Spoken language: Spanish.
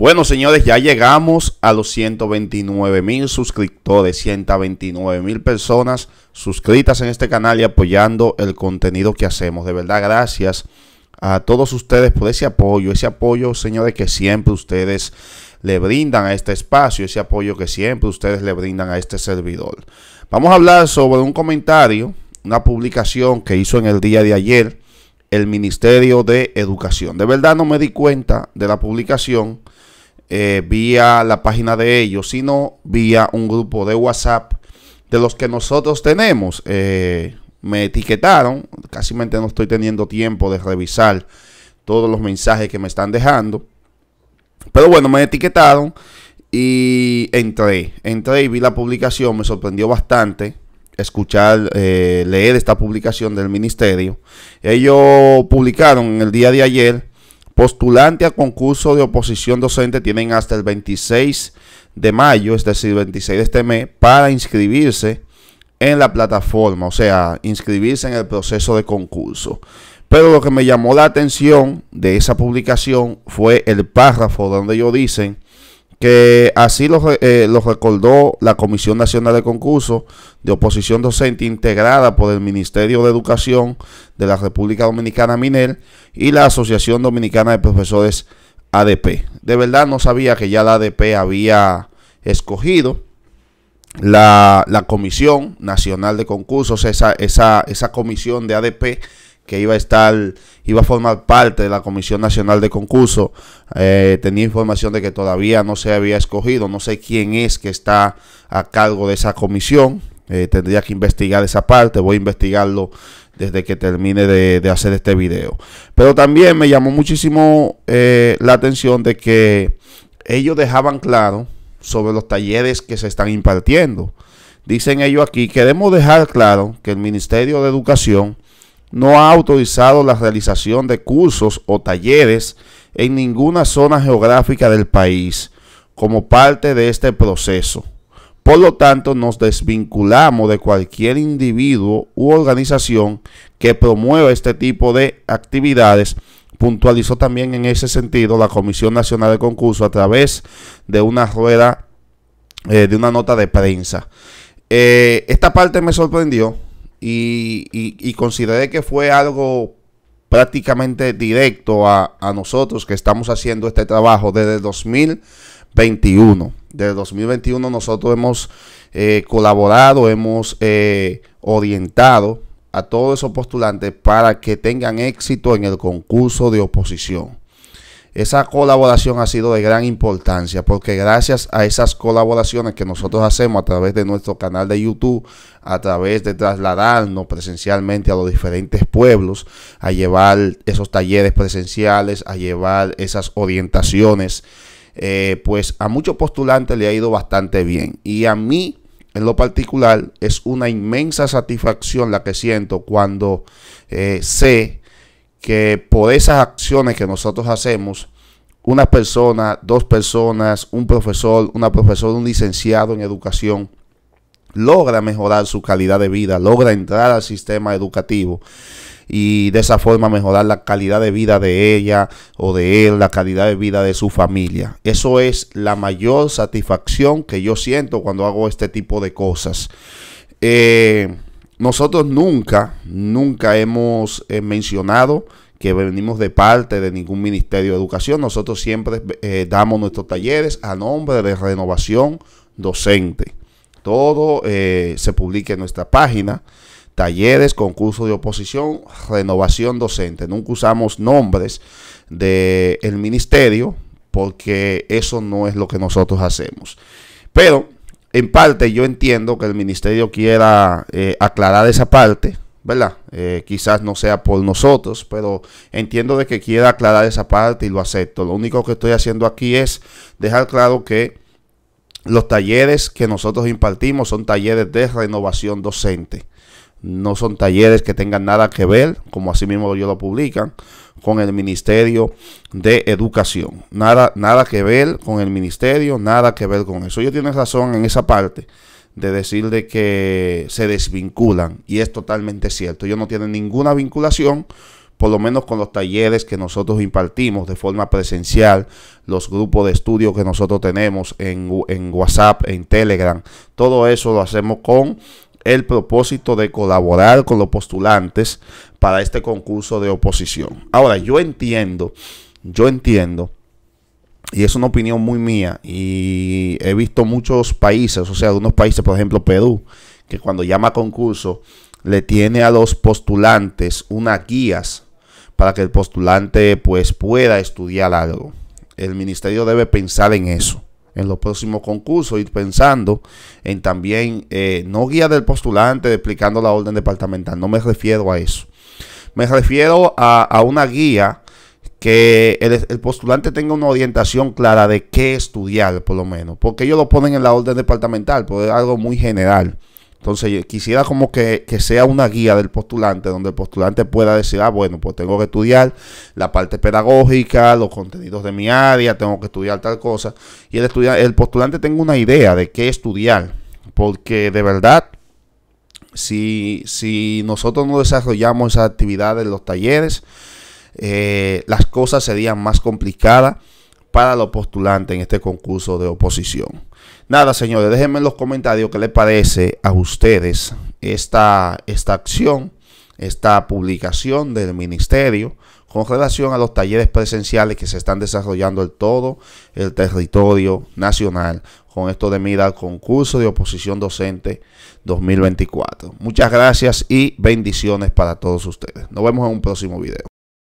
Bueno, señores, ya llegamos a los 129 mil suscriptores, 129 mil personas suscritas en este canal y apoyando el contenido que hacemos. De verdad, gracias a todos ustedes por ese apoyo, ese apoyo, señores, que siempre ustedes le brindan a este espacio, ese apoyo que siempre ustedes le brindan a este servidor. Vamos a hablar sobre un comentario, una publicación que hizo en el día de ayer el Ministerio de Educación. De verdad no me di cuenta de la publicación eh, vía la página de ellos, sino vía un grupo de WhatsApp de los que nosotros tenemos. Eh, me etiquetaron, casi no estoy teniendo tiempo de revisar todos los mensajes que me están dejando. Pero bueno, me etiquetaron y entré. Entré y vi la publicación, me sorprendió bastante escuchar, eh, leer esta publicación del ministerio. Ellos publicaron el día de ayer Postulante a concurso de oposición docente tienen hasta el 26 de mayo, es decir, 26 de este mes, para inscribirse en la plataforma, o sea, inscribirse en el proceso de concurso. Pero lo que me llamó la atención de esa publicación fue el párrafo donde ellos dicen que así eh, lo, recordó la Comisión Nacional de Concurso de Oposición Docente integrada por el Ministerio de Educación de la República Dominicana MINER y la Asociación Dominicana de Profesores ADP. De verdad no sabía que ya la ADP había escogido la, Comisión Nacional de Concursos, esa, esa, esa comisión de ADP que iba a estar, iba a formar parte de la Comisión Nacional de Concurso. Eh, tenía información de que todavía no se había escogido, no sé quién es que está a cargo de esa comisión. Eh, tendría que investigar esa parte, voy a investigarlo desde que termine de, hacer este video. Pero también me llamó muchísimo eh, la atención de que ellos dejaban claro sobre los talleres que se están impartiendo. Dicen ellos aquí, queremos dejar claro que el Ministerio de Educación no ha autorizado la realización de cursos o talleres en ninguna zona geográfica del país como parte de este proceso. Por lo tanto, nos desvinculamos de cualquier individuo u organización que promueva este tipo de actividades. Puntualizó también en ese sentido la Comisión Nacional de Concurso a través de una rueda, eh, de una nota de prensa. Eh, esta parte me sorprendió y, consideré que fue algo prácticamente directo a, nosotros que estamos haciendo este trabajo desde 2021. Desde 2021 nosotros hemos eh, colaborado, hemos eh, orientado a todos esos postulantes para que tengan éxito en el concurso de oposición. Esa colaboración ha sido de gran importancia porque gracias a esas colaboraciones que nosotros hacemos a través de nuestro canal de YouTube, a través de trasladarnos presencialmente a los diferentes pueblos, a llevar esos talleres presenciales, a llevar esas orientaciones, eh, pues a muchos postulantes le ha ido bastante bien. Y a mí, en lo particular, es una inmensa satisfacción la que siento cuando eh, sé que por esas acciones que nosotros hacemos, una persona, dos personas, un profesor, una profesora, un licenciado en educación, logra mejorar su calidad de vida, logra entrar al sistema educativo y de esa forma mejorar la calidad de vida de ella o de él, la calidad de vida de su familia. Eso es la mayor satisfacción que yo siento cuando hago este tipo de cosas. Eh, nosotros nunca, nunca hemos eh, mencionado que venimos de parte de ningún ministerio de educación. Nosotros siempre eh, damos nuestros talleres a nombre de renovación docente. Todo eh, se publica en nuestra página. Talleres, concurso de oposición, renovación docente. Nunca usamos nombres del el ministerio porque eso no es lo que nosotros hacemos. Pero en parte yo entiendo que el ministerio quiera eh, aclarar esa parte, ¿verdad? Eh, quizás no sea por nosotros, pero entiendo de que quiera aclarar esa parte y lo acepto. Lo único que estoy haciendo aquí es dejar claro que los talleres que nosotros impartimos son talleres de renovación docente. No son talleres que tengan nada que ver, como así mismo ellos lo publican, con el Ministerio de Educación. Nada, nada que ver con el Ministerio, nada que ver con eso. Yo tienen razón en esa parte de decir de que se desvinculan y es totalmente cierto. Yo no tienen ninguna vinculación por lo menos con los talleres que nosotros impartimos de forma presencial, los grupos de estudio que nosotros tenemos en, WhatsApp, en Telegram, todo eso lo hacemos con el propósito de colaborar con los postulantes para este concurso de oposición. Ahora, yo entiendo, yo entiendo y es una opinión muy mía y he visto muchos países, o sea, algunos países, por ejemplo Perú, que cuando llama a concurso le tiene a los postulantes unas guías para que el postulante pues pueda estudiar algo. El ministerio debe pensar en eso, en los próximos concursos, ir pensando en también, eh, no guía del postulante explicando la orden departamental, no me refiero a eso. Me refiero a, una guía que el, el, postulante tenga una orientación clara de qué estudiar, por lo menos, porque ellos lo ponen en la orden departamental, pero es algo muy general. Entonces, quisiera como que, sea una guía del postulante, donde el postulante pueda decir, ah, bueno, pues tengo que estudiar la parte pedagógica, los contenidos de mi área, tengo que estudiar tal cosa. Y el, el postulante tenga una idea de qué estudiar, porque de verdad, si, si nosotros no desarrollamos esas actividades en los talleres, eh, las cosas serían más complicadas para los postulantes en este concurso de oposición. Nada, señores, déjenme en los comentarios qué les parece a ustedes esta, esta acción, esta publicación del ministerio con relación a los talleres presenciales que se están desarrollando en todo el territorio nacional con esto de mira al concurso de oposición docente 2024. Muchas gracias y bendiciones para todos ustedes. Nos vemos en un próximo video.